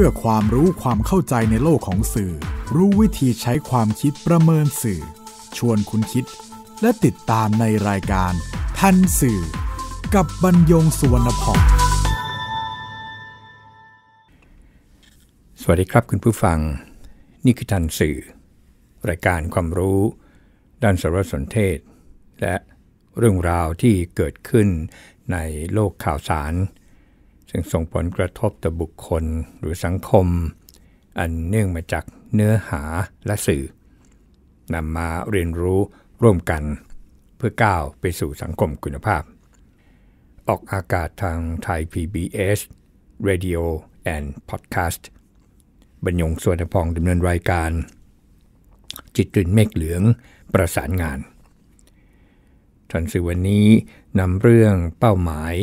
พื่อความรู้ความเข้าใจในโลกของสื่อ รู้วิธีใช้ความคิดประเมินสื่อ ชวนคุณคิดและติดตามในรายการ ทันสื่อ กับบรรยงสุวรรณพงสวัสดีครับคุณผู้ฟังนี่คือทันสื่อ รายการความรู้ ด้านสารสนเทศ และเรื่องราวที่เกิดขึ้นในโลกข่าวสารจึงส่งผลกระทบต่อบุคคลหรือสังคม อันเนื่องมาจากเนื้อหาและสื่อนำมาเรียนรู้ร่วมกันเพื่อก้าวไปสู่สังคมคุณภาพ ออกอากาศทางไทย PBS Radio and Podcast บรรยงสวนพองดำเนินรายการ จิตื่นเมฆเหลืองประสานงานทันสื่อวันนี้นำเรื่องเป้าหมาย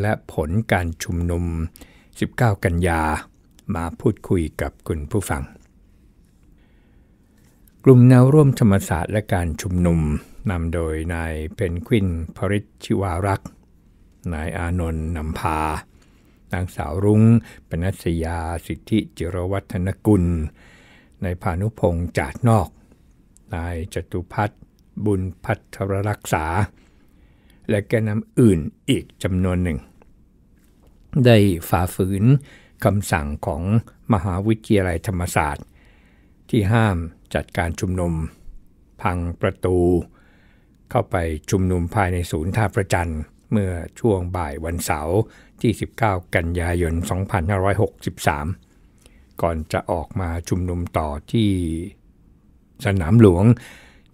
และผลการชุมนุม 19 กันยา มาพูดคุยกับคุณผู้ฟัง กลุ่มแนวร่วมธรรมศาสตร์และการชุมนุมนำโดยนายเพนควินพริชชิวารักษ์ นายอานนท์นำพา นางสาวรุง้ง ปนัสยา สิทธิจิรวัฒนกุล นายพานุพงศ์จาดนอก นายจตุพัฒน์บุญพัทรรักษาและแกนนำอื่นอีกจำนวนหนึ่ง ได้ฝ่าฝืนคำสั่งของมหาวิทยาลัยธรรมศาสตร์ ที่ห้ามจัดการชุมนุมพังประตู เข้าไปชุมนุมภายในศูนย์ท่าประจันเมื่อช่วงบ่ายวันเสาร์ที่ 19 กันยายน 2563 ก่อนจะออกมาชุมนุมต่อที่สนามหลวง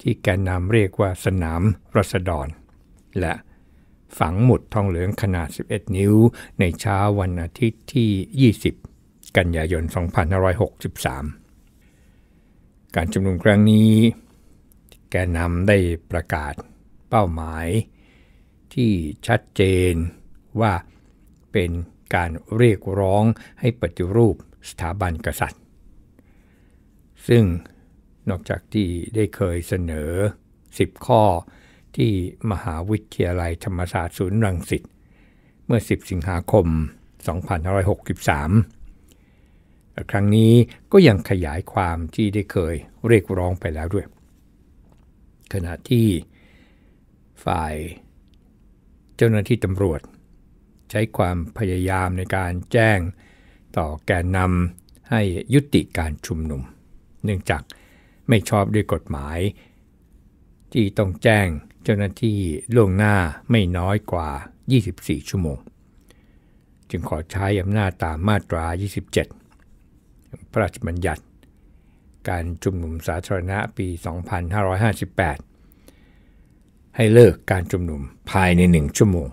ที่แกนนำเรียกว่าสนามรัศดรและฝังหมุดทองเหลืองขนาด 11 นิ้วในเช้าวันอาทิตย์ที่ 20 กันยายน2563 การชุมนุมครั้งนี้แกนำได้ประกาศเป้าหมายที่ชัดเจนว่าเป็นการเรียกร้องให้ปฏิรูปสถาบันกษัตริย์ ซึ่งนอกจากที่ได้เคยเสนอ 10 ข้อที่มหาวิทยาลัยธรรมศาสตร์ศูนย์ รังสิตเมื่อ 10 สิงหาคม 2563 ครั้งนี้ก็ยังขยายความที่ได้เคยเรียกร้องไปแล้วด้วย ขณะที่ฝ่ายเจ้าหน้าที่ตำรวจ ใช้ความพยายามในการแจ้งต่อแกนนำให้ยุติการชุมนุม เนื่องจากไม่ชอบด้วยกฎหมายที่ต้องแจ้งเจ้าหน้าที่ล่วงหน้าไม่น้อยกว่า 24 ชั่วโมง จึงขอใช้อำนาจตามมาตรา 27 พระราชบัญญัติ การชุมนุมสาธารณะปี 2558 ให้เลิกการชุมนุมภายใน 1 ชั่วโมง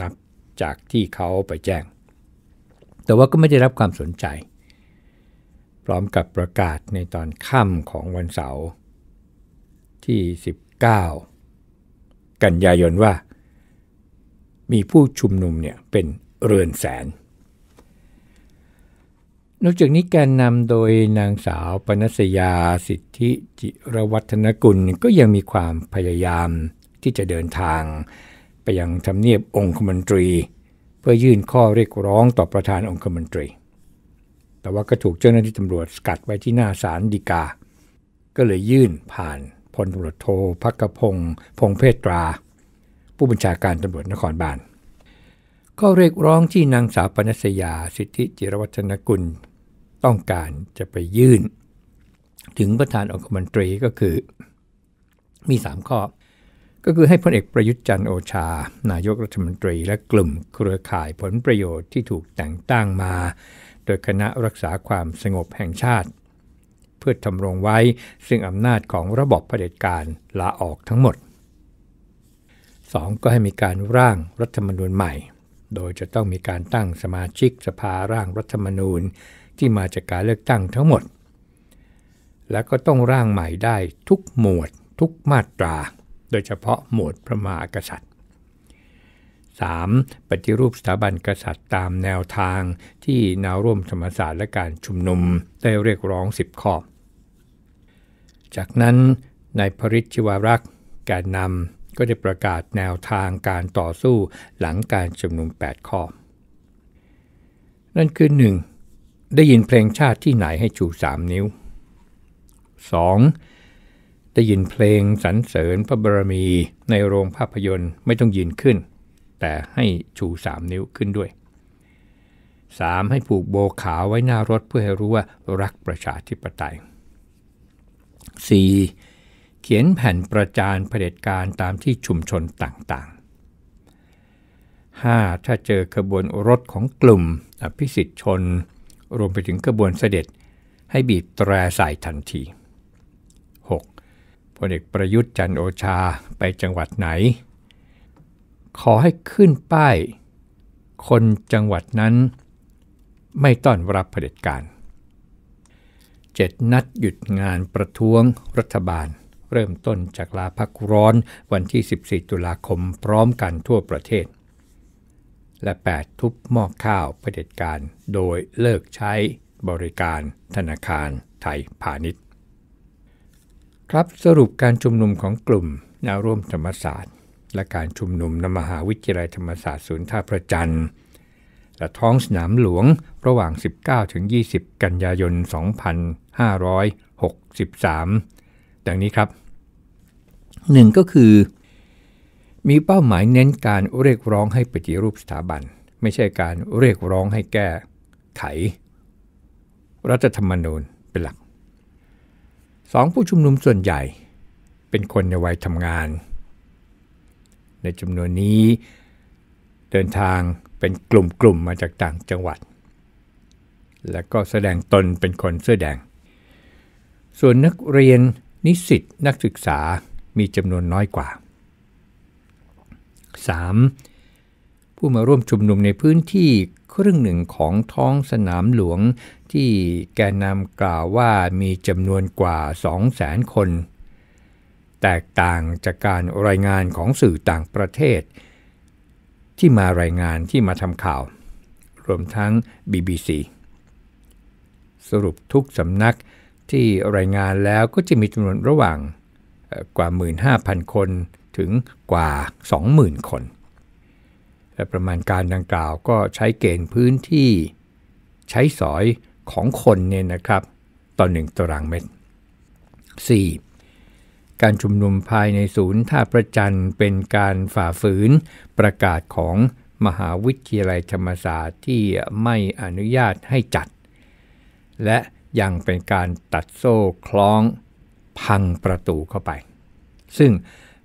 นับจากที่เขาไปแจ้ง แต่ว่าก็ไม่ได้รับความสนใจ พร้อมกับประกาศในตอนค่ำของวันเสาร์ที่19 กันยายนว่ามีผู้ชุมนุมเนี่ยเป็นเรือนแสน นอกจากนี้การนำโดยนางสาวปนัสยาสิทธิจิรวัฒนกุลก็ยังมีความพยายามที่จะเดินทางไปยังทำเนียบองคมนตรี เพื่อยื่นข้อเรียกร้องต่อประธานองคมนตรี แต่ว่าก็ถูกเจ้าหน้าที่ตำรวจสกัดไว้ที่หน้าศาลฎีกา ก็เลยยื่นผ่านพลตำรวจโทพักกพงศ์พงเพตรา ผู้บัญชาการตำรวจนครบาลก็เรียกร้องที่นางสาวปนัสยา สิทธิจิรวัฒนกุล ต้องการจะไปยื่น ถึงประธานองคมนตรีก็คือ มี 3 ข้อก็คือให้พลเอกประยุทธ์จันโอชา นายกรัฐมนตรีและกลุ่มเครือข่ายผลประโยชน์ที่ถูกแต่งตั้งมา โดยคณะรักษาความสงบแห่งชาติเพื่อทำรงไว้ซึ่งอำนาจของระบบเผด็จการลาออกทั้งหมด 2. ก็ให้มีการร่างรัฐธรรมนูญใหม่ โดยจะต้องมีการตั้งสมาชิกสภาร่างรัฐธรรมนูญที่มาจากการเลือกตั้งทั้งหมด และก็ต้องร่างใหม่ได้ทุกหมวดทุกมาตรา โดยเฉพาะหมวดพระมหากษัตริย์ 3. ปฏิรูปสถาบันกษัตริย์ตามแนวทางที่นาวร่วมธรรมศาสตร์และการชุมนุมได้เรียกร้อง 10 ข้อ จากนั้นนายพริชิวรักษ์แกนนำก็ได้ประกาศแนวทางการต่อสู้หลังการชุมนุม 8 ข้อ นั่นคือ 1. ได้ยินเพลงชาติที่ไหนให้ชู3นิ้ว 2. ได้ยินเพลงสรรเสริญพระบรมีในโรงภาพยนตร์ไม่ต้องยืนขึ้นแต่ให้ชู3นิ้วขึ้นด้วย 3. ให้ผูกโบขาวไว้หน้ารถเพื่อให้รู้ว่ารักประชาธิปไตย 4. เขียนแผ่นประจานเผด็จการตามที่ชุมชนต่างๆ 5. ถ้าเจอขบวนรถของกลุ่มอภิสิทธิชนรวมไปถึงขบวนเสด็จให้บีบแตรใส่ทันที 6. พลเอกประยุทธ์จันโอชาไปจังหวัดไหนขอให้ขึ้นป้าย คนจังหวัดนั้นไม่ต้อนรับเผด็จการ เจ็ดนัดหยุดงานประท้วงรัฐบาลเริ่มต้นจากลาพักร้อนวันที่ 14 ตุลาคมพร้อมกันทั่วประเทศ และ 8 ทุบหม้อข้าวเผด็จการ โดยเลิกใช้บริการธนาคารไทยพาณิชย์ครับสรุปการชุมนุมของกลุ่มแนวร่วมธรรมศาสตร์และการชุมนุมนมหาวิทยาลัยธรรมศาสตร์ศูนย์ท่าพระจันทร์และท้องสนามหลวงระหว่าง 19 ถึง 20 กันยายน 2563 ดังนี้ครับ 1. ก็คือ มีเป้าหมายเน้นการเรียกร้องให้ปฏิรูปสถาบัน ไม่ใช่การเรียกร้องให้แก้ไข รัฐธรรมนูญเป็นหลัก 2. ผู้ชุมนุมส่วนใหญ่ เป็นคนในวัยทำงานในจำนวนนี้เดินทางเป็นกลุ่มๆมมาจากต่างจังหวัด และก็แสดงตนเป็นคนเสื้อแดง ส่วนนักเรียนนิสิตนักศึกษามีจำนวนน้อยกว่า 3. ผู้มาร่วมชุมนุมในพื้นที่ครึ่งหนึ่งของท้องสนามหลวงที่แกนนำกล่าวว่ามีจำนวนกว่า2 0 0 0 0 0คนแตกต่างจากการรายงานของสื่อต่างประเทศ ที่มารายงานที่มาทำข่าว รวมทั้ง BBC สรุปทุกสำนักที่รายงานแล้วก็จะมีจำนวนระหว่างกว่า 15,000 คนถึงกว่า 20,000 คน และประมาณการดังกล่าวก็ใช้เกณฑ์พื้นที่ใช้สอยของคนเนี่ยนะครับต่อหนึ่งตารางเมตร 4. การชุมนุมภายในศูนย์ท่าประจันเป็นการฝ่าฝืนประกาศของมหาวิทยาลัยธรรมศาสตร์ที่ไม่อนุญาตให้จัด และยังเป็นการตัดโซ่คล้องพังประตูเข้าไป ซึ่ง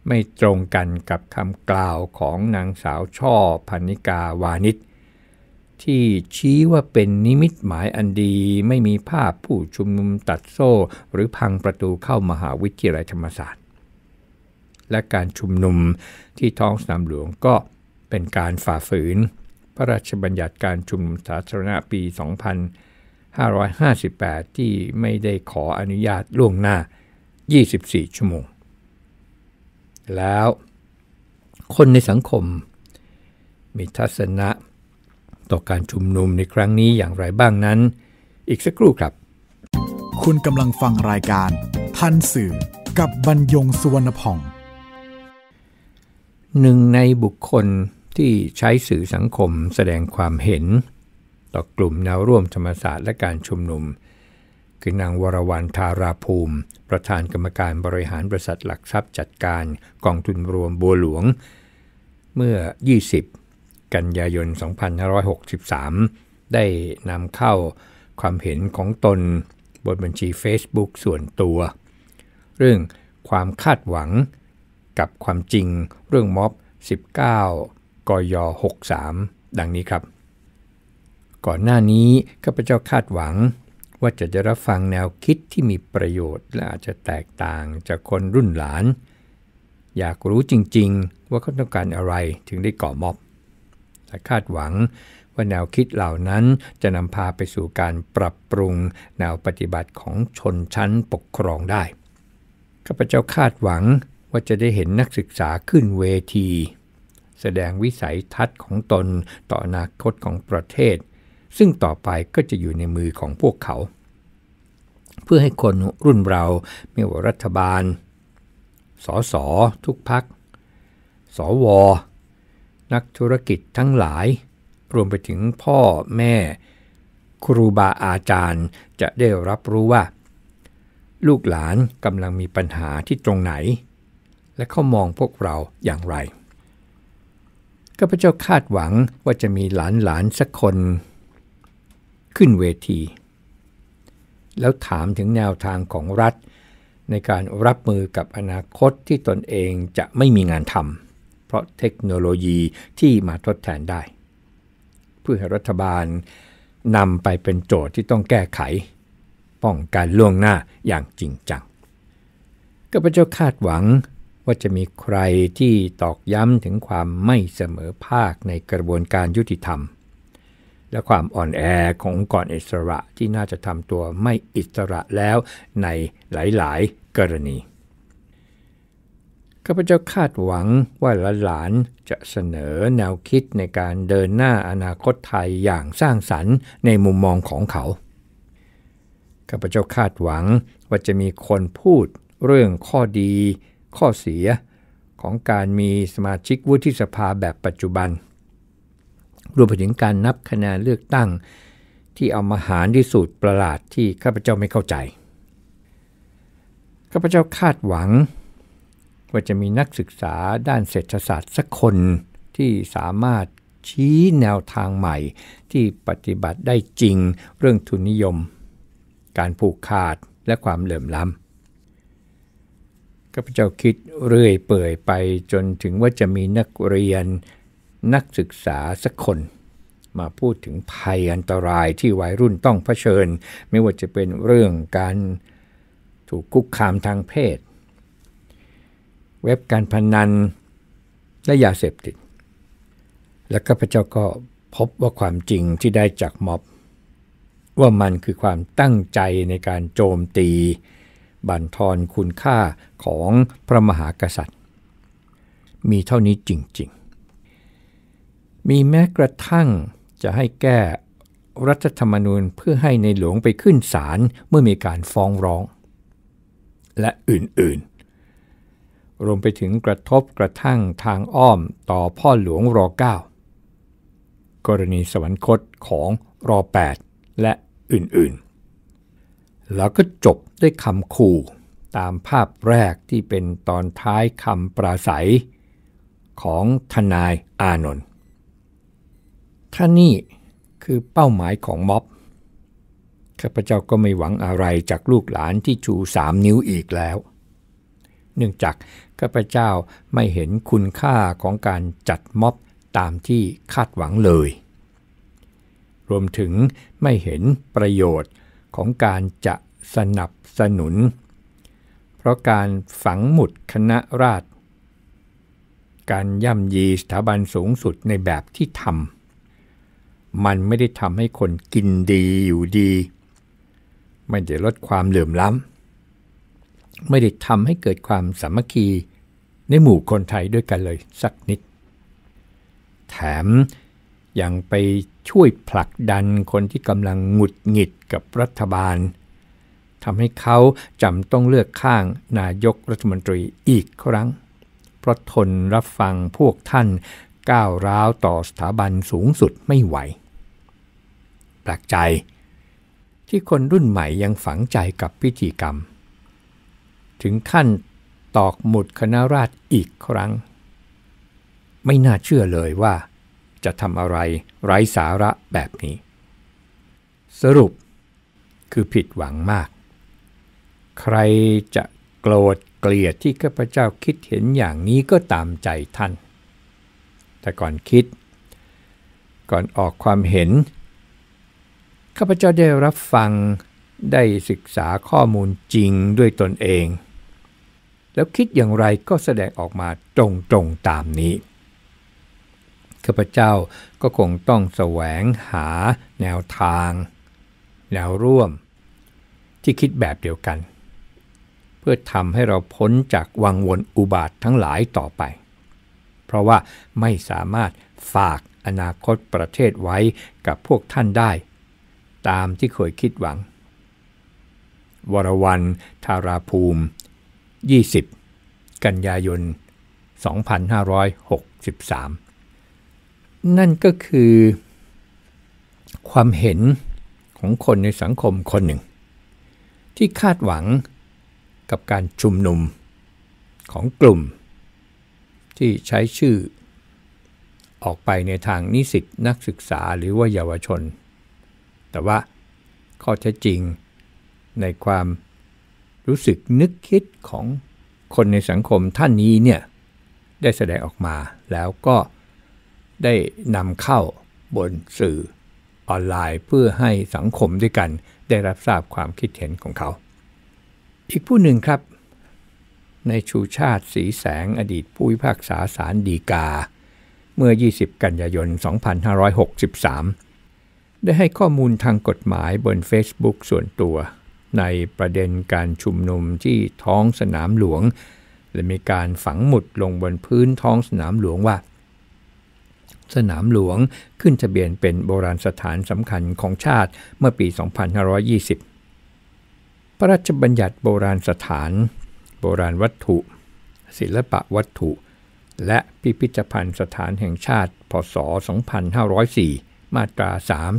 ไม่ตรงกันกับคำกล่าวของนางสาวช่อพันิกาวานิชที่ชี้ว่าเป็นนิมิตหมายอันดีไม่มีภาพผู้ชุมนุมตัดโซ่หรือพังประตูเข้ามหาวิทยาลัยธรรมศาสตร์และการชุมนุมที่ท้องสนามหลวงก็เป็นการฝ่าฝืน พระราชบัญญัติการชุมนุมสาธารณะปี 2558 ที่ไม่ได้ขออนุญาตล่วงหน้า 24 ชั่วโมง แล้วคนในสังคมมีทัศนะต่อการชุมนุมในครั้งนี้อย่างไรบ้างนั้น อีกสักครู่ครับ คุณกำลังฟังรายการทันสื่อกับบรรยงสุวรรณพองหนึ่ง ในบุคคลที่ใช้สื่อสังคมแสดงความเห็น ต่อกลุ่มแนวร่วมธรรมศาสตร์และการชุมนุม คือนางวรวรรณธาราภูมิ ประธานกรรมการบริหารบริษัทหลักทรัพย์จัดการกองทุนรวมบัวหลวง เมื่อ 20กันยายน 2563 ได้นำเข้าความเห็นของตนบนบัญชี Facebook ส่วนตัว เรื่องความคาดหวังกับความจริงเรื่องม็อบ 19กย63 ดังนี้ครับ ก่อนหน้านี้ข้าพเจ้าคาดหวังว่าจะจะรับฟังแนวคิดที่มีประโยชน์ และอาจจะแตกต่างจากคนรุ่นหลาน อยากรู้จริงๆ ว่าเขาต้องการอะไรถึงได้ก่อม็อบและคาดหวังว่าแนวคิดเหล่านั้นจะนำพาไปสู่การปรับปรุงแนวปฏิบัติของชนชั้นปกครองได้ ข้าพเจ้าคาดหวังว่าจะได้เห็นนักศึกษาขึ้นเวที แสดงวิสัยทัศน์ของตนต่ออนาคตของประเทศ ซึ่งต่อไปก็จะอยู่ในมือของพวกเขา เพื่อให้คนรุ่นเราไม่ว่ารัฐบาล สสทุกพัก สวนักธุรกิจทั้งหลาย รวมไปถึงพ่อแม่ ครูบาอาจารย์จะได้รับรู้ว่า ลูกหลานกำลังมีปัญหาที่ตรงไหน และเขามองพวกเราอย่างไร ก็พระเจ้าคาดหวังว่าจะมีหลานหลานสักคนขึ้นเวที แล้วถามถึงแนวทางของรัฐในการรับมือกับอนาคตที่ตนเองจะไม่มีงานทำราะเทคโนโลยีที่มาทดแทนได้ เพื่อให้รัฐบาลนำไปเป็นโจทย์ที่ต้องแก้ไข ป้องกันล่วงหน้าอย่างจริงจังก็พระเจ้าคาดหวังว่าจะมีใครที่ตอกย้ำถึงความไม่เสมอภาคในกระบวนการยุติธรรม และความอ่อนแอขององค์กรอิสระที่น่าจะทำตัวไม่อิสระแล้วในหลายๆ กรณีข้าพเจ้าคาดหวังว่าหลานจะเสนอแนวคิดในการเดินหน้าอนาคตไทยอย่างสร้างสรรค์ในมุมมองของเขา ข้าพเจ้าคาดหวังว่าจะมีคนพูดเรื่องข้อดีข้อเสีย ของการมีสมาชิกวุฒิสภาแบบปัจจุบันรวมไปถึงการนับคะแนนเลือกตั้งที่เอามาหารที่สุดประหลาดที่ข้าพเจ้าไม่เข้าใจ ข้าพเจ้าคาดหวังว่าจะมีนักศึกษาด้านเศรษฐศาสตร์สักคนที่สามารถชี้แนวทางใหม่ ที่ปฏิบัติได้จริงเรื่องทุนนิยม การผูกขาดและความเหลื่อมล้ำข้าพเจ้าคิดเรื่อยเปื่อยไปจนถึงว่าจะมีนักเรียนนักศึกษาสักคน มาพูดถึงภัยอันตรายที่วัยรุ่นต้องเผชิญ ไม่ว่าจะเป็นเรื่องการถูกคุกคามทางเพศเว็บการพนันและยาเสพติด แล้วก็พระเจ้าก็พบว่าความจริงที่ได้จากม็อบ ว่ามันคือความตั้งใจในการโจมตีบั่นทอนคุณค่าของพระมหากษัตริย์ มีเท่านี้จริง ๆ มีแม้กระทั่งจะให้แก้รัฐธรรมนูญเพื่อให้ในหลวงไปขึ้นศาลเมื่อมีการฟ้องร้อง และอื่น ๆรวมไปถึงกระทบกระทั่งทางอ้อมต่อพ่อหลวงรอ9กรณีสวรรคตของร8และอื่นๆแล้วก็จบด้วยคำขู่ตามภาพแรกที่เป็นตอนท้ายคำปราศัย ของทนายอานนท์ถ้านี่คือเป้าหมายของม็อบข้าพเจ้าก็ไม่หวังอะไรจากลูกหลานที่ชูสามนิ้วอีกแล้วเนื่องจากข้าพเจ้าไม่เห็นคุณค่าของการจัดม็อบตามที่คาดหวังเลย รวมถึงไม่เห็นประโยชน์ของการจะสนับสนุน เพราะการฝังหมุดคณะราษฎรการย่ำยีสถาบันสูงสุดในแบบที่ทำ มันไม่ได้ทำให้คนกินดีอยู่ดี ไม่ได้ลดความเหลื่อมล้ำไม่ได้ทำให้เกิดความสามัคคีในหมู่คนไทยด้วยกันเลยสักนิด แถมยังไปช่วยผลักดันคนที่กำลังหงุดหงิดกับรัฐบาล ทำให้เขาจำต้องเลือกข้างนายกรัฐมนตรีอีกครั้ง เพราะทนรับฟังพวกท่านก้าวร้าวต่อสถาบันสูงสุดไม่ไหว แปลกใจที่คนรุ่นใหม่ยังฝังใจกับพิธีกรรมถึงขั้นตอกหมุดคณะราษฎรอีกครั้ง ไม่น่าเชื่อเลยว่าจะทำอะไรไร้สาระแบบนี้ สรุปคือผิดหวังมาก ใครจะโกรธเกลียดที่ข้าพเจ้าคิดเห็นอย่างนี้ก็ตามใจท่าน แต่ก่อนคิด ก่อนออกความเห็น ข้าพเจ้าได้รับฟังได้ศึกษาข้อมูลจริงด้วยตนเองแล้วคิดอย่างไรก็แสดงออกมาตรงๆตามนี้ ข้าพเจ้าก็คงต้องแสวงหา แนวทาง แนวร่วม ที่คิดแบบเดียวกัน เพื่อทำให้เราพ้นจากวังวนอุบาททั้งหลายต่อไป เพราะว่าไม่สามารถฝากอนาคตประเทศไว้กับพวกท่านได้ ตามที่เคยคิดหวัง วรวันธาราภูมิ20 กันยายน 2563 นั่นก็คือความเห็นของคนในสังคมคนหนึ่ง ที่คาดหวังกับการชุมนุมของกลุ่ม ที่ใช้ชื่อออกไปในทางนิสิตนักศึกษาหรือว่าเยาวชน แต่ว่าข้อเท็จจริงในความรู้สึกนึกคิดของคนในสังคมท่านนี้เนี่ยได้แสดงออกมาแล้วก็ได้นำเข้าบนสื่อออนไลน์ เพื่อให้สังคมด้วยกันได้รับทราบความคิดเห็นของเขา อีกผู้หนึ่งครับ ในชูชาติสีแสงอดีตผู้พิพากษาสารดีกา เมื่อ 20 กันยายน 2563 ได้ให้ข้อมูลทางกฎหมายบน Facebook ส่วนตัวในประเด็นการชุมนุมที่ท้องสนามหลวง และมีการฝังหมุดลงบนพื้นท้องสนามหลวงว่า สนามหลวงขึ้นทะเบียนเป็นโบราณสถานสำคัญของชาติเมื่อปี 2520 พระราชบัญญัติโบราณสถาน โบราณวัตถุ ศิลปะวัตถุ และพิพิธภัณฑ์สถานแห่งชาติ พศ 2504 มาตรา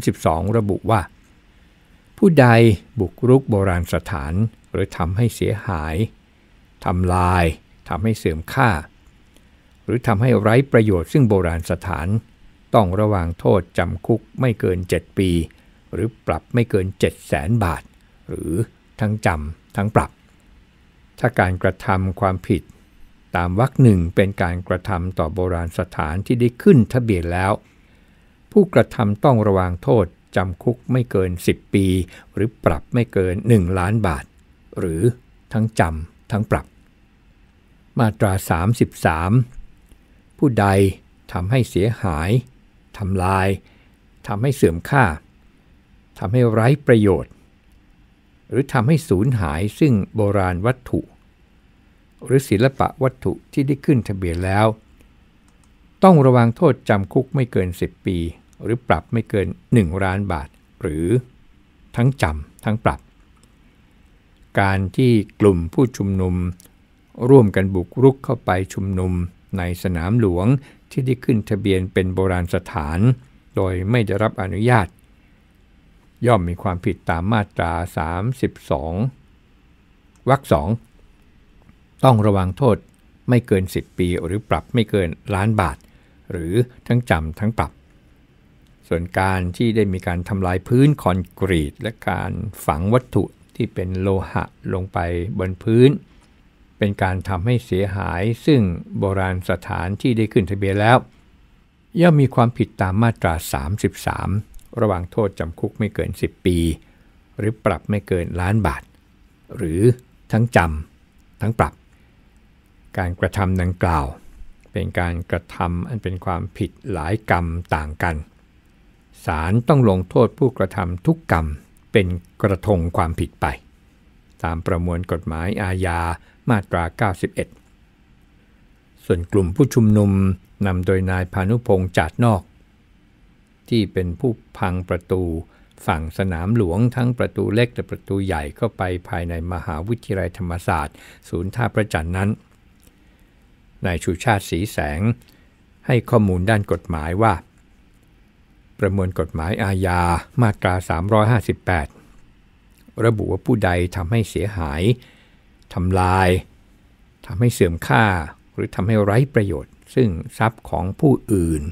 32 ระบุว่าผู้ใดบุกรุกโบราณสถานหรือทำให้เสียหายทำลายทำให้เสื่อมค่า หรือทำให้ไร้ประโยชน์ซึ่งโบราณสถาน ต้องระวางโทษจำคุกไม่เกิน 7 ปี หรือปรับไม่เกิน 7 0 0แสนบาท หรือทั้งจำทั้งปรับ ถ้าการกระทำความผิด ตามวรรคหนึ่งเป็นการกระทำต่อโบราณสถานที่ได้ขึ้นทะเบียนแล้ว ผู้กระทำต้องระวางโทษจำคุกไม่เกิน 10 ปี หรือปรับไม่เกิน 1 ล้านบาท หรือทั้งจำทั้งปรับ มาตรา33 ผู้ใดทำให้เสียหายทำลายทำให้เสื่อมค่าทำให้ไร้ประโยชน์ หรือทำให้สูญหายซึ่งโบราณวัตถุ หรือศิลปะวัตถุที่ได้ขึ้นทะเบียนแล้ว ต้องระวังโทษจำคุกไม่เกิน 10 ปีหรือปรับไม่เกิน1ล้านบาทหรือ ทั้งจำทั้งปรับ การที่กลุ่มผู้ชุมนุม ร่วมกันบุกรุกเข้าไปชุมนุมในสนามหลวงที่ได้ขึ้นทะเบียนเป็นโบราณสถาน โดยไม่ได้รับอนุญาต ย่อมมีความผิดตามมาตรา 32วรรคสองต้องระวังโทษไม่เกิน 10 ปีหรือปรับไม่เกินล้านบาท หรือทั้งจำทั้งปรับส่วนการที่ได้มีการทำลายพื้นคอนกรีตและการฝังวัตถุที่เป็นโลหะลงไปบนพื้น เป็นการทำให้เสียหาย ซึ่งโบราณสถานที่ได้ขึ้นทะเบียนแล้ว ย่อมมีความผิดตามมาตรา 33 ระหว่างโทษจำคุกไม่เกิน 10 ปี หรือปรับไม่เกินล้านบาท หรือทั้งจำทั้งปรับ การกระทำดังกล่าว เป็นการกระทำอันเป็นความผิดหลายกรรมต่างกันศาลต้องลงโทษผู้กระทำทุกกรรมเป็นกระทงความผิดไป ตามประมวลกฎหมายอาญามาตรา 91 ส่วนกลุ่มผู้ชุมนุมนำโดยนายพานุพงศ์จัดนอก ที่เป็นผู้พังประตูฝั่งสนามหลวงทั้งประตูเล็กและประตูใหญ่เข้าไปภายในมหาวิทยาลัยธรรมศาสตร์ศูนย์ท่าประจันนั้นนายชูชาติสีแสงให้ข้อมูลด้านกฎหมายว่าประมวลกฎหมายอาญามาตรา 358 ระบุว่าผู้ใดทำให้เสียหายทำลายทำให้เสื่อมค่าหรือทำให้ไร้ประโยชน์ ซึ่งทรัพย์ของผู้อื่น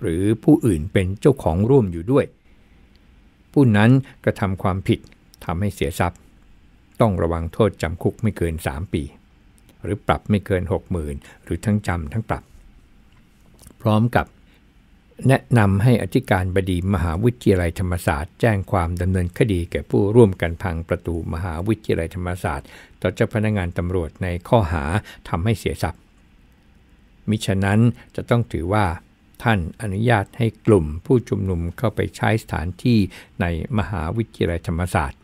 หรือผู้อื่นเป็นเจ้าของร่วมอยู่ด้วย ผู้นั้นกระทำความผิดทำให้เสียทรัพย์ ต้องระวังโทษจำคุกไม่เกิน 3 ปี หรือปรับไม่เกิน60,000หรือทั้งจำทั้งปรับ พร้อมกับแนะนำให้อธิการบดีมหาวิทยาลัยธรรมศาสตร์แจ้งความดำเนินคดีแก่ผู้ร่วมกันพังประตูมหาวิทยาลัยธรรมศาสตร์ ต่อเจ้าพนักงานตำรวจในข้อหาทำให้เสียทรัพย์มิฉะนั้นจะต้องถือว่า ท่านอนุญาตให้กลุ่มผู้ชุมนุมเข้าไปใช้สถานที่ในมหาวิทยาลัยธรรมศาสตร์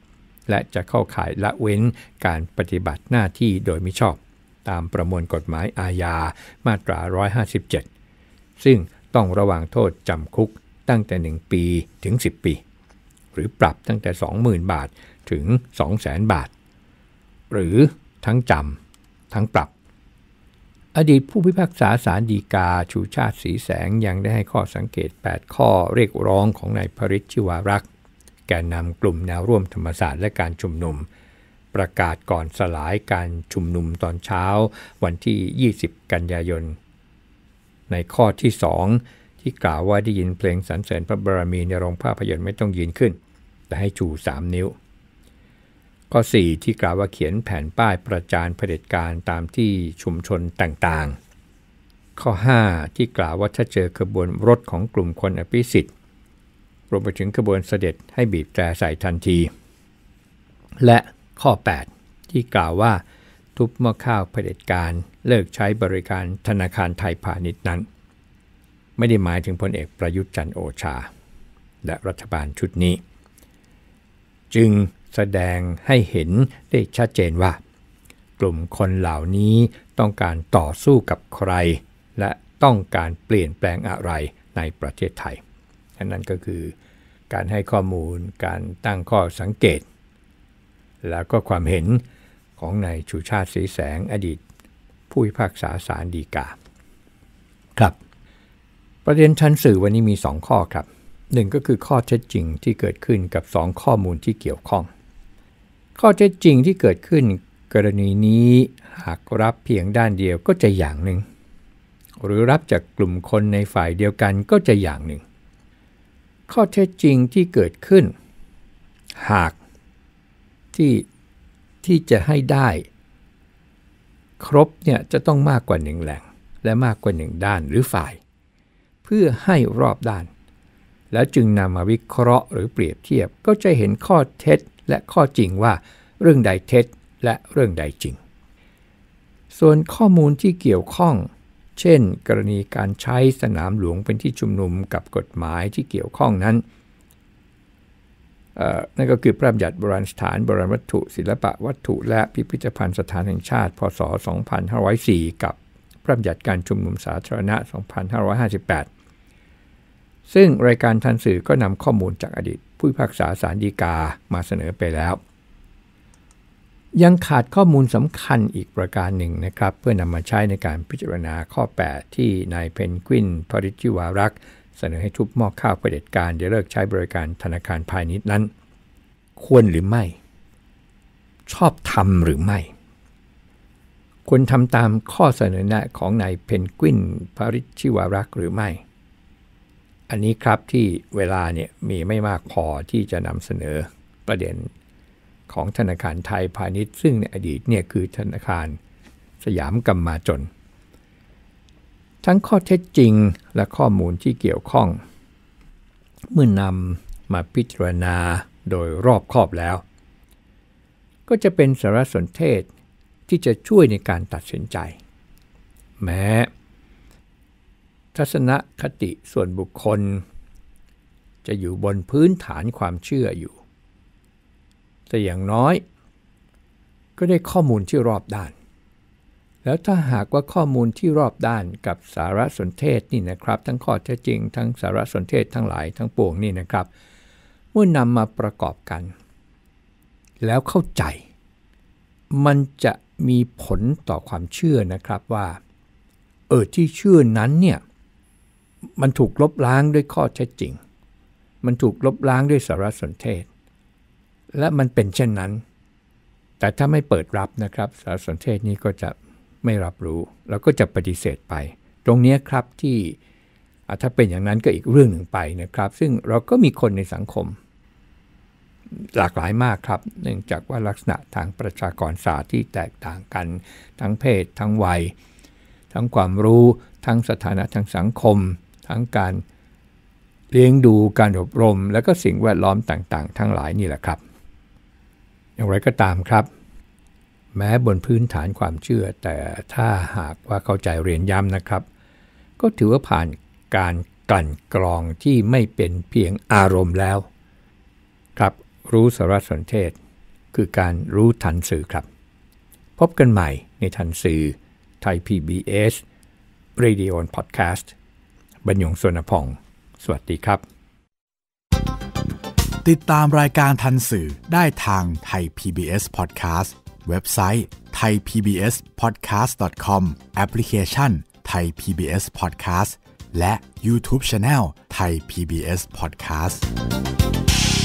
และจะเข้าข่ายละเว้นการปฏิบัติหน้าที่โดยมิชอบ ตามประมวลกฎหมายอาญา มาตรา 157 ซึ่งต้องระวางโทษจำคุกตั้งแต่ 1 ปี ถึง 10 ปี หรือปรับตั้งแต่ 20,000 บาทถึง200,000บาท หรือทั้งจำ ทั้งปรับ อดีตผู้พิพากษาสารดีกาชูชาติสีแสงยังได้ให้ข้อสังเกต 8 ข้อเรียกร้องของนายพริชชิวารักษ์ แกนนำกลุ่มแนวร่วมธรรมศาสตร์และการชุมนุม ประกาศก่อนสลายการชุมนุมตอนเช้าวันที่ 20 กันยายนในข้อที่ 2 ที่กล่าวว่าได้ยินเพลงสรรเสริญพระบารมีในโรงภาพยนตร์ไม่ต้องยืนขึ้น แต่ให้ชู3นิ้วข้อ 4 ที่กล่าวว่าเขียนแผนป้ายประจานเผด็จการตามที่ชุมชนต่าง ๆ ข้อ 5 ที่กล่าวว่าถ้าเจอขบวนรถของกลุ่มคนอภิสิทธิ์รวมไปถึงขบวนเสด็จให้บีบแตรใส่ทันที และข้อ 8 ที่กล่าวว่าทุบม้อข้าวเผด็จการเลิกใช้บริการธนาคารไทยพาณิชย์นั้น ไม่ได้หมายถึงพลเอกประยุทธ์จันโอชา และรัฐบาลชุดนี้ จึงแสดงให้เห็นได้ชัดเจนว่า กลุ่มคนเหล่านี้ต้องการต่อสู้กับใคร และต้องการเปลี่ยนแปลงอะไรในประเทศไทยนั่นก็คือการให้ข้อมูลการตั้งข้อสังเกต แล้วก็ความเห็นของนายชูชาติสีแสงอดีต ผู้พิพากษาสารดีกาครับ ประเด็นชั้นสื่อวันนี้มี 2 ข้อครับหนึ่งก็คือข้อเท็จจริงที่เกิดขึ้นกับ 2 ข้อมูลที่เกี่ยวข้อง ข้อเท็จจริงที่เกิดขึ้นกรณีนี้หากรับเพียงด้านเดียวก็จะอย่างหนึ่ง หรือรับจากกลุ่มคนในฝ่ายเดียวกันก็จะอย่างหนึ่ง ข้อเท็จจริงที่เกิดขึ้น หากที่ที่จะให้ได้ครบเนี่ยจะต้องมากกว่าหนึ่งแหล่งและมากกว่าหนึ่งด้านหรือฝ่าย เพื่อให้รอบด้าน แล้วจึงนำมาวิเคราะห์ หรือเปรียบเทียบ ก็จะเห็นข้อเท็จ และข้อจริงว่าเรื่องใดเท็จ และเรื่องใดจริง ส่วนข้อมูลที่เกี่ยวข้อง เช่น กรณีการใช้สนามหลวงเป็นที่ชุมนุมกับกฎหมายที่เกี่ยวข้องนั้นนั่นก็คือพระรบัญญัติโบราณสถานโบราณวัตถุ ศิลปะวัตถุและพิพิธภัณฑ์สถานแห่งชาติพศ2504 กับพระรบัญญัติการชุมนุมสาธารณะ 2558 ซึ่งรายการทันสื่อก็นำข้อมูลจากอดีต ผู้พิพากษาสารดีกามาเสนอไปแล้ว ยังขาดข้อมูลสำคัญอีกประการหนึ่งนะครับเพื่อนำมาใช้ในการพิจารณาข้อ 8 ที่นายเพนกวินพริชิวารักษ์เสนอให้ทุบหม้อข้าวเผด็จการจะเลิกใช้บริการธนาคารพาณิชย์นั้น ควรหรือไม่ ชอบทำหรือไม่ ควรทำตามข้อเสนอแนะของนายเพนกวินพาริชิวารักหรือไม่ อันนี้ครับที่เวลาเนี่ยมีไม่มากพอที่จะนำเสนอประเด็นของธนาคารไทยพาณิชย์ซึ่งในอดีตเนี่ยคือธนาคารสยามกัมมาจนทั้งข้อเท็จจริงและข้อมูลที่เกี่ยวข้องเมื่อนำมาพิจารณาโดยรอบคอบแล้ว ก็จะเป็นสารสนเทศที่จะช่วยในการตัดสินใจ แม้ทัศนคติส่วนบุคคลจะอยู่บนพื้นฐานความเชื่ออยู่ แต่อย่างน้อยก็ได้ข้อมูลที่รอบด้านแล้วถ้าหากว่าข้อมูลที่รอบด้านกับสารสนเทศนี่นะครับ ทั้งข้อเท็จจริง ทั้งสารสนเทศทั้งหลายทั้งปวงนี่นะครับ เมื่อนำมาประกอบกัน แล้วเข้าใจ มันจะมีผลต่อความเชื่อนะครับว่า เออที่เชื่อนั้นเนี่ยมันถูกลบล้างด้วยข้อเท็จจริง มันถูกลบล้างด้วยสารสนเทศ และมันเป็นเช่นนั้น แต่ถ้าไม่เปิดรับนะครับสารสนเทศนี้ก็จะไม่รับรู้แล้วก็จะปฏิเสธไป ตรงนี้ครับที่ถ้าเป็นอย่างนั้นก็อีกเรื่องหนึ่งไปนะครับ ซึ่งเราก็มีคนในสังคมหลากหลายมากครับ เนื่องจากว่าลักษณะทางประชากรศาสตร์ที่แตกต่างกัน ทั้งเพศ ทั้งวัย ทั้งความรู้ทั้งสถานะทางสังคม ทั้งการเลี้ยงดูการอบรม และก็สิ่งแวดล้อมต่างๆ ทั้งหลายนี่แหละครับ อย่างไรก็ตามครับแม้บนพื้นฐานความเชื่อ แต่ถ้าหากว่าเข้าใจเรียนย้ำนะครับ ก็ถือว่าผ่านการกลั่นกรองที่ไม่เป็นเพียงอารมณ์แล้ว ครับรู้สารสนเทศ คือการรู้ทันสื่อครับ พบกันใหม่ในทันสื่อไทย PBS Radio and Podcast บรรยงสวนพอง สวัสดีครับ ติดตามรายการทันสื่อได้ทางไทย PBS Podcast เว็บไซต์ thaipbspodcast.com แอปพลิเคชัน Thai PBS Podcast และ YouTube Channel Thai PBS Podcast